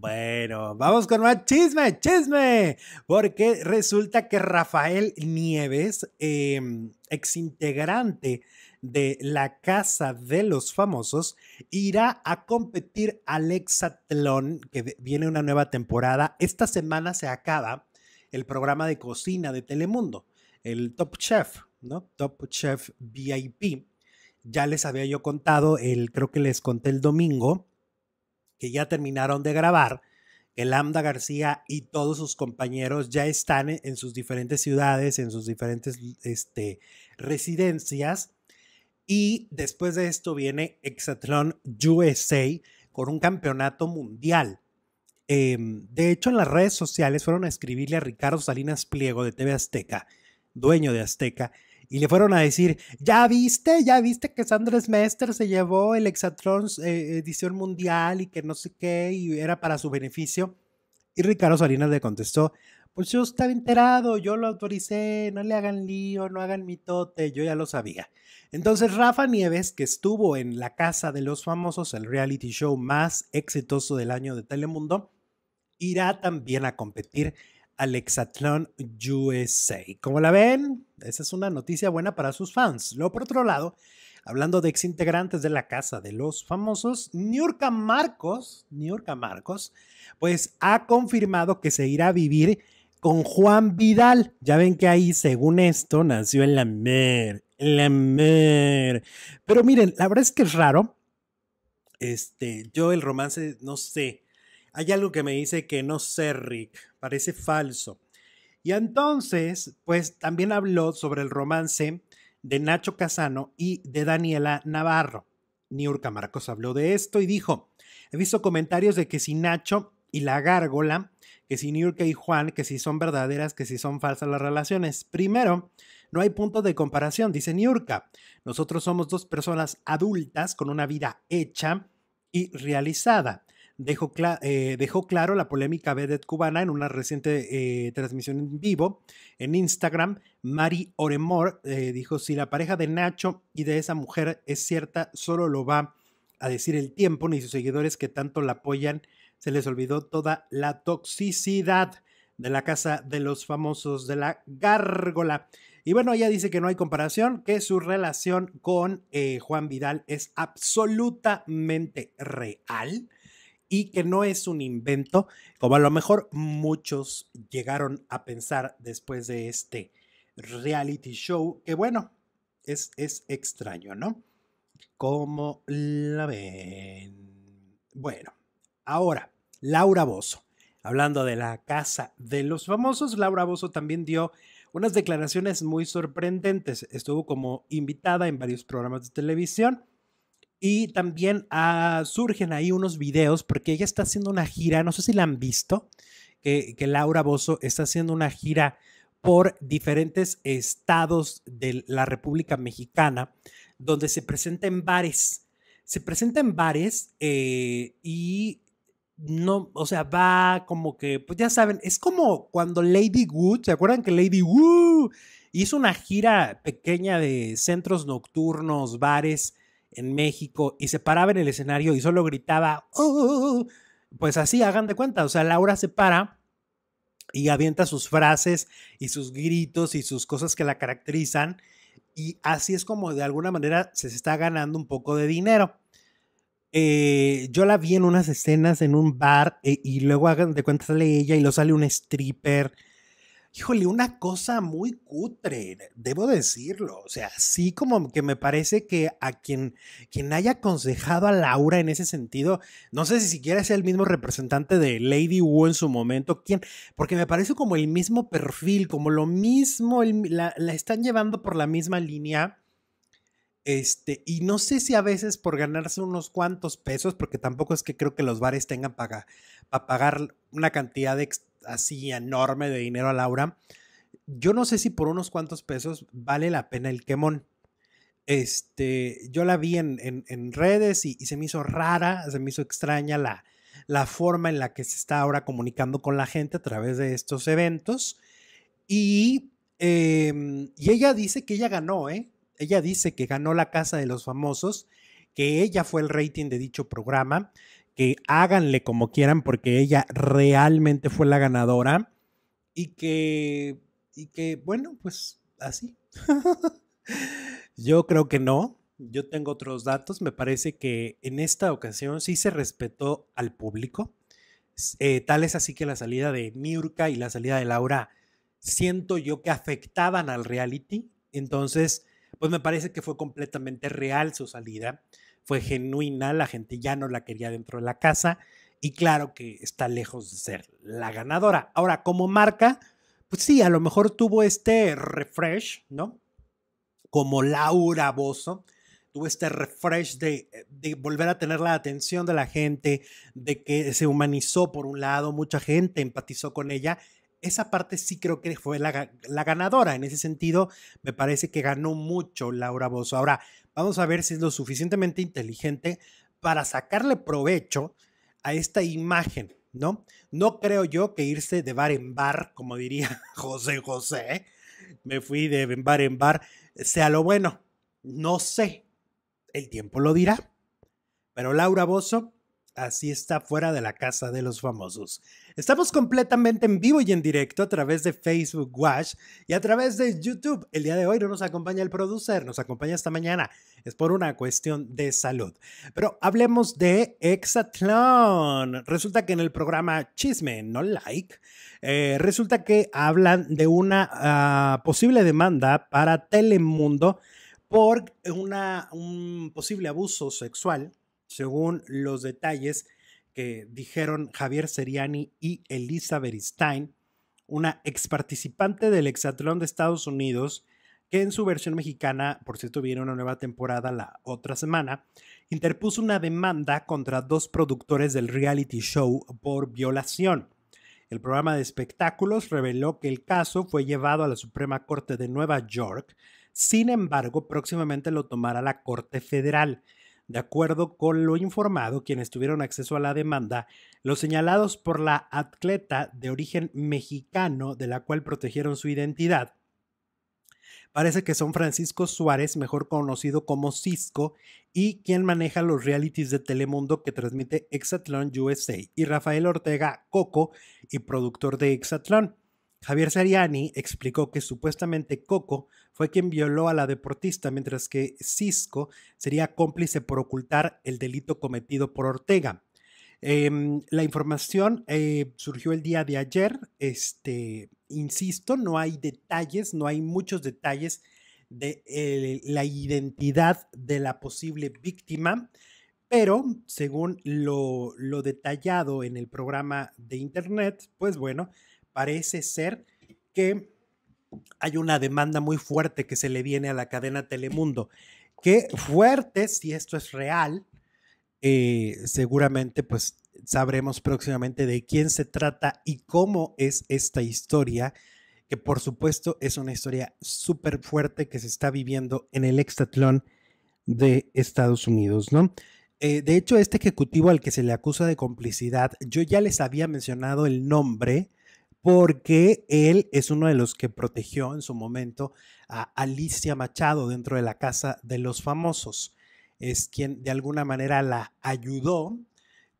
Bueno, vamos con más chisme, chisme, porque resulta que Rafael Nieves, ex em, exintegrante de la Casa de los Famosos, irá a competir al Exatlón, que viene una nueva temporada. Esta semana se acaba el programa de cocina de Telemundo, el Top Chef, ¿no? Top Chef VIP. Ya les había yo contado, el, creo que les conté el domingo, que ya terminaron de grabar, el Lambda García y todos sus compañeros ya están e, en sus diferentes ciudades, en sus diferentes este, residencias. Y después de esto viene Exatlón USA con un campeonato mundial. Em, de hecho, en las redes sociales fueron a escribirle a Ricardo Salinas Pliego de TV Azteca, dueño de Azteca, y le fueron a decir, ya viste, ya viste que Sandra Mester se llevó el Exatron eh, edición mundial y que no sé qué, y era para su beneficio. Y Ricardo Salinas le contestó, pues yo estaba enterado, yo lo autoricé, no le hagan lío, no hagan mitote, yo ya lo sabía. Entonces Rafa Nieves, que estuvo en La Casa de los Famosos, el reality show más exitoso del año de Telemundo, irá también a competir Alexatlán USA. Como la ven, esa es una noticia buena para sus fans. Luego, por otro lado, hablando de ex integrantes de la casa de los famosos, Niurka Marcos, Niurka Marcos, pues ha confirmado que se irá a vivir con Juan Vidal. Ya ven que ahí, según esto, nació en la mer, en la mer. Pero miren, la verdad es que es raro. Este, yo el romance, no sé. Hay algo que me dice que no sé, Rick parece falso. Y entonces, pues también habló sobre el romance de Nacho Casano y de Daniela Navarro. Niurka Marcos habló de esto y dijo, he visto comentarios de que si Nacho y la gárgola, que si Niurka y Juan, que si son verdaderas, que si son falsas las relaciones. Primero, no hay punto de comparación, dice Niurka. Nosotros somos dos personas adultas con una vida hecha y realizada dejó, eh, dejó claro la polémica vedet cubana en una reciente eh, transmisión en vivo en Instagram. Mari Oremor eh, dijo, si la pareja de Nacho y de esa mujer es cierta, solo lo va a decir el tiempo, ni sus seguidores que tanto la apoyan, se les olvidó toda la toxicidad de la casa de los famosos de la gárgola. Y bueno, ella dice que no hay comparación, que su relación con Juan Vidal es absolutamente real, y que no es un invento, como a lo mejor muchos llegaron a pensar después de este reality show, que bueno, es, es extraño, ¿no? Como la ven? Bueno, ahora, Laura Bozo. Hablando de la casa de los famosos, Laura Bozo también dio unas declaraciones muy sorprendentes. Estuvo como invitada en varios programas de televisión y también ah, surgen ahí unos videos porque ella está haciendo una gira, no sé si la han visto, que, Laura Bozo está haciendo una gira por diferentes estados de la República Mexicana, donde se presenta en bares. Se presenta en bares eh, y no, o sea, va como que, pues ya saben, es como cuando Lady Wood, ¿se acuerdan que Lady Wood hizo una gira pequeña de centros nocturnos, bares? en México y se paraba en el escenario y solo gritaba, oh, oh, oh, pues así, hagan de cuenta. O sea, Laura se para y avienta sus frases y sus gritos y sus cosas que la caracterizan. Y así es como de alguna manera se está ganando un poco de dinero. Eh, yo la vi en unas escenas en un bar eh, y luego hagan de cuenta sale ella y lo sale un stripper híjole, una cosa muy cutre, debo decirlo. O sea, sí como que me parece que a quien, quien haya aconsejado a Laura en ese sentido, no sé si siquiera sea el mismo representante de Lady Wu en su momento, ¿quién? porque me parece como el mismo perfil, como lo mismo, la, están llevando por la misma línea. Este, y no sé si a veces por ganarse unos cuantos pesos, porque tampoco es que creo que los bares tengan para, para pagar una cantidad de, así enorme de dinero a Laura, yo no sé si por unos cuantos pesos vale la pena el quemón. Este, yo la vi en, redes y, se me hizo rara, se me hizo extraña la, la forma en la que se está ahora comunicando con la gente a través de estos eventos. Y, em, y ella dice que ella ganó, ¿eh? Ella dice que ganó la Casa de los Famosos, que ella fue el rating de dicho programa, que háganle como quieran porque ella realmente fue la ganadora y que, y que bueno, pues así. Yo creo que no. Yo tengo otros datos. Me parece que en esta ocasión sí se respetó al público. Eh, tal es así que la salida de Niurka y la salida de Laura siento yo que afectaban al reality. Entonces, pues me parece que fue completamente real su salida fue genuina, la gente ya no la quería dentro de la casa y claro que está lejos de ser la ganadora. Ahora, como marca, pues sí, a lo mejor tuvo este refresh, ¿no? Como Laura Bozo, tuvo este refresh de, eh, volver a tener la atención de la gente, de que se humanizó por un lado, mucha gente empatizó con ella. Esa parte sí creo que fue la, la ganadora. En ese sentido, me parece que ganó mucho Laura Bozo. Ahora, Vamos a ver si es lo suficientemente inteligente para sacarle provecho a esta imagen, ¿no? No creo yo que irse de bar en bar, como diría José José, me fui de bar en bar, sea lo bueno. No sé, el tiempo lo dirá. Pero Laura Bozo, Así está fuera de la casa de los famosos. Estamos completamente en vivo y en directo a través de Facebook Watch y a través de YouTube. El día de hoy no nos acompaña el producer, nos acompaña esta mañana. Es por una cuestión de salud. Pero hablemos de Exatlón. Resulta que en el programa Chisme, no like, eh, resulta que hablan de una ah, posible demanda para Telemundo por un posible abuso sexual según los detalles que dijeron Javier Seriani y Elisa Beristain, una ex participante del exatlón de Estados Unidos, que en su versión mexicana, por cierto, viene una nueva temporada la otra semana, interpuso una demanda contra dos productores del reality show por violación. El programa de espectáculos reveló que el caso fue llevado a la Suprema Corte de Nueva York, sin embargo, próximamente lo tomará la Corte Federal. De acuerdo con lo informado, quienes tuvieron acceso a la demanda, los señalados por la atleta de origen mexicano, de la cual protegieron su identidad, parece que son Francisco Suárez, mejor conocido como Cisco, y quien maneja los realities de Telemundo que transmite exatlon USA, y Rafael Ortega Coco, y productor de Exatlón. Javier Sariani explicó que supuestamente Coco fue quien violó a la deportista, mientras que Cisco sería cómplice por ocultar el delito cometido por Ortega. Em, la información eh, surgió el día de ayer. Este, insisto, no hay detalles, no hay muchos detalles de eh, la identidad de la posible víctima, pero según lo detallado en el programa de internet, pues bueno, parece ser que hay una demanda muy fuerte que se le viene a la cadena Telemundo, Qué fuerte, si esto es real, eh, seguramente pues sabremos próximamente de quién se trata y cómo es esta historia, que por supuesto es una historia súper fuerte que se está viviendo en el extatlón de Estados Unidos, ¿no? Eh, de hecho, este ejecutivo al que se le acusa de complicidad, yo ya les había mencionado el nombre, porque él es uno de los que protegió en su momento a Alicia Machado dentro de la casa de los famosos. Es quien de alguna manera la ayudó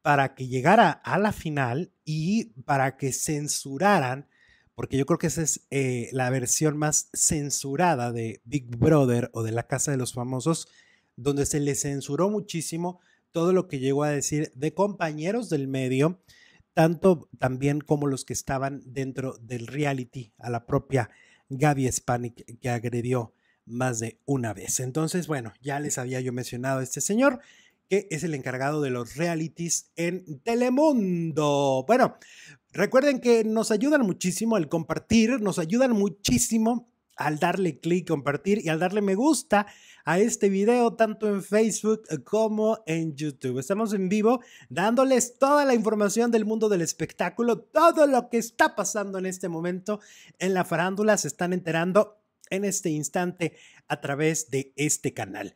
para que llegara a la final y para que censuraran, porque yo creo que esa es eh, la versión más censurada de Big Brother o de la Casa de los Famosos, donde se le censuró muchísimo todo lo que llegó a decir de compañeros del medio tanto también como los que estaban dentro del reality a la propia Gaby Spanik que agredió más de una vez. Entonces, bueno, ya les había yo mencionado a este señor que es el encargado de los realities en Telemundo. Bueno, recuerden que nos ayudan muchísimo al compartir, nos ayudan muchísimo al darle clic, compartir y al darle me gusta a este video tanto en Facebook como en YouTube. Estamos en vivo dándoles toda la información del mundo del espectáculo, todo lo que está pasando en este momento en la farándula, se están enterando en este instante a través de este canal.